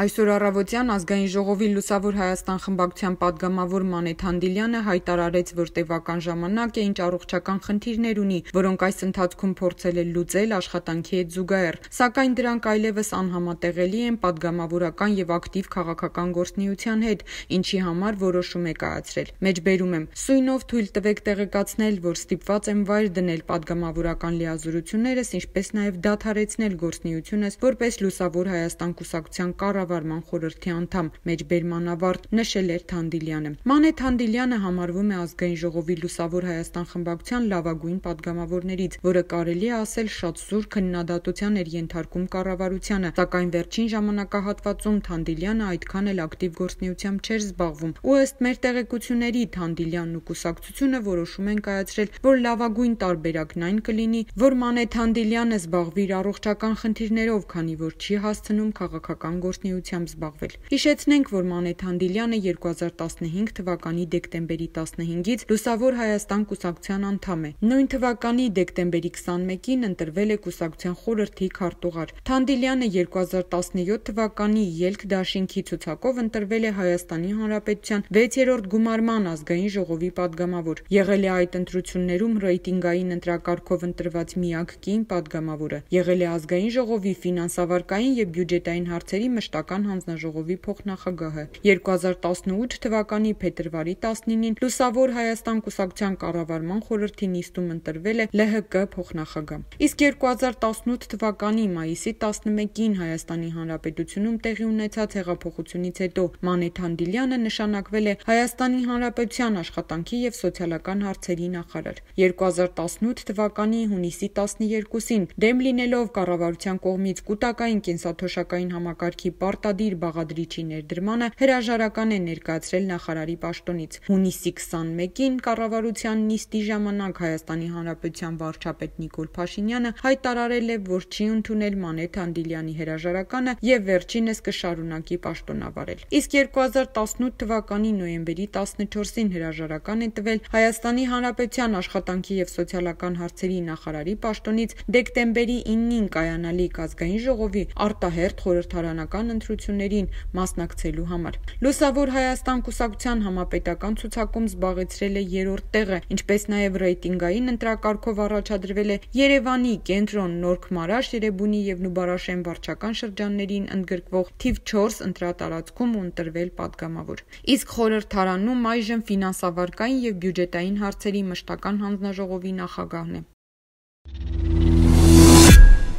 Այսօր առավոտյան Ազգային ժողովի Լուսավոր Հայաստան խմբակցության падգամավոր Մանեթ Հանդիլյանը հայտարարեց, որ տևական ժամանակ է, ինչ առողջական խնդիրներ ունի, որոնք այս ընթացքում փորձել է լուծել աշխատանքի հետ զուգահեռ, սակայն դրանք այլևս անհամատեղելի են падգամավորական եւ ակտիվ քաղաքական գործունեության հետ, ինչի համար որոշում է կայացրել։ Մեջբերում եմ. Սույնով թույլ տվեք տեղեկացնել, որ ստիպված եմ վայր դնել падգամավորական լիազորություններս, ինչպես նաեւ դադարեցնել գործունեությունս որպես Լուսավոր Հայաստան կուսակցության կառավարող կառավարման խորհրդի անդամ մեջբերման ավարտ, նշել էր Թանդիլյանը։ Մանե Թանդիլյանը համարվում է Ազգային ժողովի Լուսավոր Հայաստան խմբակցության լավագույն պատգամավորներից, որը կարելի է ասել շատ սուր քննադատության էր ենթարկում կառավարությանը, սակայն վերջին ժամանակահատվածում Թանդիլյանը այդքան էլ ակտիվ գործունեությամբ չէր զբաղվում։ Ու ըստ մեր տեղեկությունների Թանդիլյանն ու կուսակցությունը որոշում են կայացրել, որ լավագույն տարբերակն այն կլինի, որ Մանե Թանդիլյանը զբաղվի իր առողջական խնդիրներով, քանի որ չի հասցնում քաղաքական գործունեության գործունեությամբ զբաղվել։ Հիշեցնենք, որ Մանեթ Հանդիլյանը 2015 թվականի դեկտեմբերի 15-ից Լուսավոր Հայաստան կուսակցության անդամ է։ Նույն թվականի դեկտեմբերի 21-ին ընտրվել է կուսակցության խորհրդի քարտուղար։ Թանդիլյանը 2017 թվականի ելք դաշինքի ցուցակով ընտրվել է Հայաստանի Հանրապետության 6-րդ գումարման ազգային ժողովի падգամավոր։ Եղել է այդ ընտրություններում ռեյտինգային ընտրակարգով ընտրված միակ կին падգամավորը։ Եղել է ազգային ժողովի ֆինանսավարկային եւ բյուջետային հարցերի մշտական Հանրապետական հանձնաժողովի փոխնախագահը։ 2018 թվականի փետրվարի 19-ին Լուսավոր Հայաստան կուսակցության կառավարման խորհրդի նիստում ընտրվել է ԼՀԿ փոխնախագահ։ Իսկ 2018 թվականի մայիսի 11-ին Հայաստանի Հանրապետությունում տեղի ունեցած հեղափոխությունից հետո Մանեթ Հանդիլյանը նշանակվել է Հայաստանի Հանրապետության աշխատանքի եւ սոցիալական հարցերի նախարար։ 2018 թվականի հունիսի 12-ին դեմ լինելով կառավարության կողմից կուտակային կենսաթոշակային համակարգի պարտադիր բաղադրիչի ներդրմանը հրաժարական է ներկայացրել նախարարի պաշտոնից։ Հունիսի 21-ին կառավարության նիստի ժամանակ Հայաստանի Հանրապետության վարչապետ Նիկոլ Փաշինյանը հայտարարել է, որ չի ընդունել Մանեթ Անդիլյանի հրաժարականը եւ վերջինս կշարունակի պաշտոնավարել։ Իսկ 2018 թվականի նոյեմբերի 14-ին հրաժարական է տվել Հայաստանի Հանրապետության աշխատանքի եւ սոցիալական հարցերի նախարարի պաշտոնից դեկտեմբերի 9-ին կայանալիք ազգային ժողովի արտահերթ խորհրդարանական ընտրություններին մասնակցելու համար։ Լուսավոր Հայաստան կուսակցության համապետական ցուցակում զբաղեցրել է 3-րդ տեղը, ինչպես նաև ռեյտինգային ընտրակարգով առաջադրվել է Երևանի, Կենտրոն, Նորքմարաշ, Երեբունի եւ Նուբարաշեն վարչական շրջաններին ընդգրկվող թիվ 4 ընտրատարածքում ու ընտրվել падգամավոր։ Իսկ խորհրդարանում այժմ ֆինանսավարկային եւ բյուջետային հարցերի մշտական հանձնաժողովի նախագահն է։